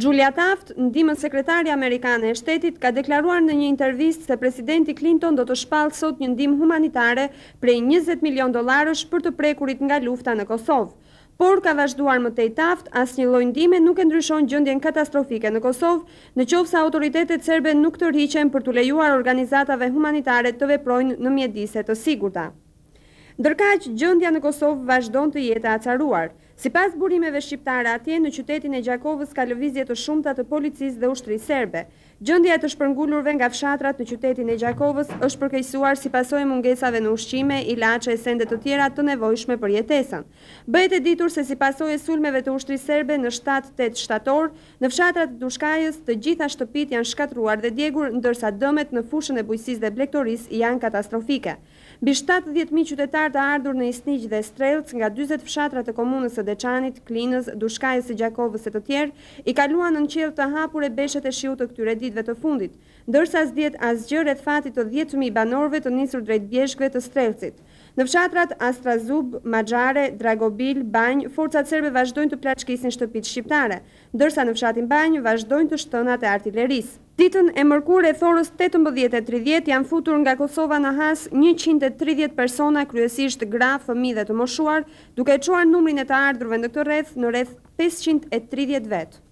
Julia Taft, ndimën sekretari Amerikane e shtetit, ka deklaruar në një intervist se presidenti Clinton do të shpalë sot një ndimë humanitare prej 20 milion dolarës për të prekurit nga lufta në Kosovë. Por ka vazhduar më tej Taft, as një lojndime nuk e ndryshon gjëndjen katastrofike në Kosovë, në qovë sa autoritetet serbe nuk të rriqen për të lejuar organizatave humanitare të veprojnë në mjediset të sigurta. që gjëndja në Kosovë vazhdon të jetë acaruar. Si pas burimeve shqiptare atje, në qytetin e Gjakovës ka lëvizjet të shumëta të policis dhe ushtri serbe. Gjëndja të shpërngullurve nga fshatrat në qytetin e Gjakovës është përkejsuar si pasoj mungesave në ushqime, ilaqe e sendet të tjera të nevojshme për jetesan. Bëjt e ditur se si pasoj e sulmeve të ushtri serbe në 7-8 shtator, në fshatrat të dushkajës të gjitha shtëpit janë shkatruar dhe djegur, ndërsa dëmet në fushën e bujësis dhe blektoris janë katastrofike. Bi 70.000 qytetar të ardhur në Isnijq dhe Strelc nga 20 fshatrat të komunës Veçanit, Klinës, Dushkajës e Gjakovës e të tjerë, i kaluan në qellë të hapur e beshët e shiut të këtyre ditëve të fundit, ndërsa zgjedh asgjë rreth fatit të 10000 banorëve të nisur drejt bjeshkve të Strelcit. Në fshatrat Astrazub, Magjare, Dragobil, Banj, forcat serbe vazhdojnë të plaçkisin shtëpitë shqiptare, ndërsa në fshatin Banj vazhdojnë të shtënat e artilleris. Ditën e mërkurë e thorës 18:30 janë futur nga Kosova në Has 130 persona, kryesisht gra, fëmijë dhe të moshuar, duke quar numrin e të ardhurve në këtë rreth në rreth 530 vet.